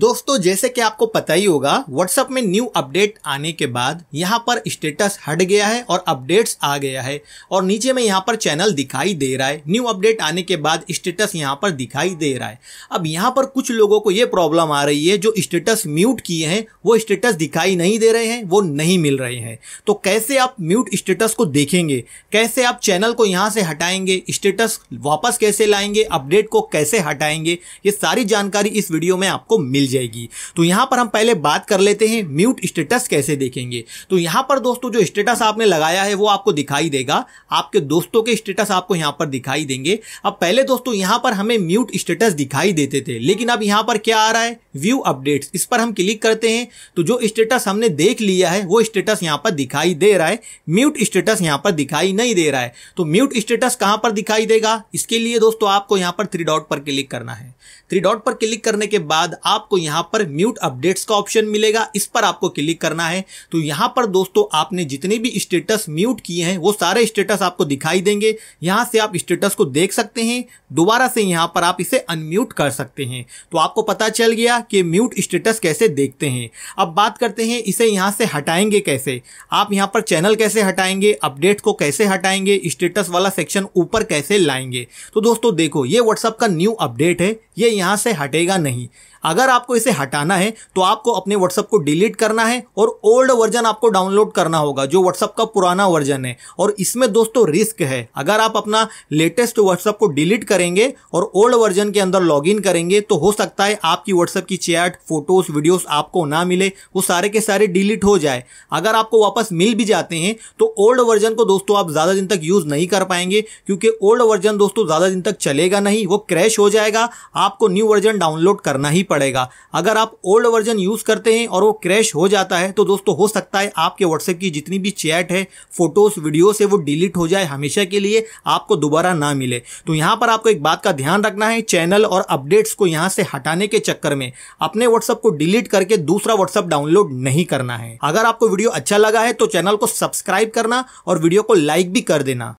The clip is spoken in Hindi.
दोस्तों जैसे कि आपको पता ही होगा व्हाट्सएप में न्यू अपडेट आने के बाद यहाँ पर स्टेटस हट गया है और अपडेट्स आ गया है और नीचे में यहाँ पर चैनल दिखाई दे रहा है न्यू अपडेट आने के बाद स्टेटस यहाँ पर दिखाई दे रहा है अब यहाँ पर कुछ लोगों को ये प्रॉब्लम आ रही है जो स्टेटस म्यूट किए हैं वो स्टेटस दिखाई नहीं दे रहे हैं वो नहीं मिल रहे हैं तो कैसे आप म्यूट स्टेटस को देखेंगे कैसे आप चैनल को यहाँ से हटाएंगे स्टेटस वापस कैसे लाएंगे अपडेट को कैसे हटाएंगे ये सारी जानकारी इस वीडियो में आपको मिल जाएगी तो यहां पर हम पहले बात कर लेते हैं म्यूट स्टेटस कैसे देखेंगे तो यहां पर दोस्तों जो स्टेटस आपने लगाया है वो आपको दिखाई देगा आपके दोस्तों के स्टेटस आपको यहां पर दिखाई देंगे अब पहले दोस्तों यहां पर हमें म्यूट स्टेटस दिखाई देते थे लेकिन अब यहां पर क्या आ रहा है व्यू अपडेट इस पर हम क्लिक करते हैं तो जो स्टेटस हमने देख लिया है वो स्टेटस यहां पर दिखाई दे रहा है म्यूट स्टेटस यहां पर दिखाई नहीं दे रहा है तो म्यूट स्टेटस कहां पर दिखाई देगा इसके लिए दोस्तों आपको यहां पर थ्री डॉट पर क्लिक करना है थ्री डॉट पर क्लिक करने के बाद आपको यहां पर म्यूट अपडेट्स का ऑप्शन मिलेगा इस पर आपको क्लिक करना है तो यहां पर दोस्तों आपने जितने भी स्टेटस म्यूट किए हैं वो सारे स्टेटस आपको दिखाई देंगे यहां से आप स्टेटस को देख सकते हैं दोबारा से यहां पर आप इसे अनम्यूट कर सकते हैं तो आपको पता चल गया कि म्यूट स्टेटस कैसे देखते हैं अब बात करते हैं इसे यहां से हटाएंगे कैसे आप यहां पर चैनल कैसे हटाएंगे अपडेट को कैसे हटाएंगे स्टेटस वाला सेक्शन ऊपर कैसे लाएंगे तो दोस्तों देखो ये व्हाट्सअप का न्यू अपडेट है ये यहां से हटेगा नहीं अगर आपको इसे हटाना है तो आपको अपने व्हाट्सअप को डिलीट करना है और ओल्ड वर्जन आपको डाउनलोड करना होगा जो व्हाट्सएप का पुराना वर्जन है और इसमें दोस्तों रिस्क है अगर आप अपना लेटेस्ट व्हाट्सअप को डिलीट करेंगे और ओल्ड वर्जन के अंदर लॉग करेंगे तो हो सकता है आपकी व्हाट्सएप की चैट फोटोज वीडियोस आपको ना मिले वो सारे के सारे डिलीट हो जाए अगर आपको वापस मिल भी जाते हैं तो ओल्ड वर्जन को दोस्तों आप ज़्यादा दिन तक यूज़ नहीं कर पाएंगे क्योंकि ओल्ड वर्जन दोस्तों ज़्यादा दिन तक चलेगा नहीं वो क्रैश हो जाएगा आपको न्यू वर्जन डाउनलोड करना ही पड़ेगा अगर आप ओल्ड वर्जन यूज़ करते हैं और वो क्रैश हो जाता है तो दोस्तों हो सकता है आपके व्हाट्सएप की जितनी भी चैट है फोटोज़ वीडियो है वो डिलीट हो जाए हमेशा के लिए आपको दोबारा ना मिले तो यहां पर आपको एक बात का ध्यान रखना है चैनल और अपडेट्स को यहां से हटाने के चक्कर में अपने व्हाट्सएप को डिलीट करके दूसरा व्हाट्सएप डाउनलोड नहीं करना है अगर आपको वीडियो अच्छा लगा है तो चैनल को सब्सक्राइब करना और वीडियो को लाइक भी कर देना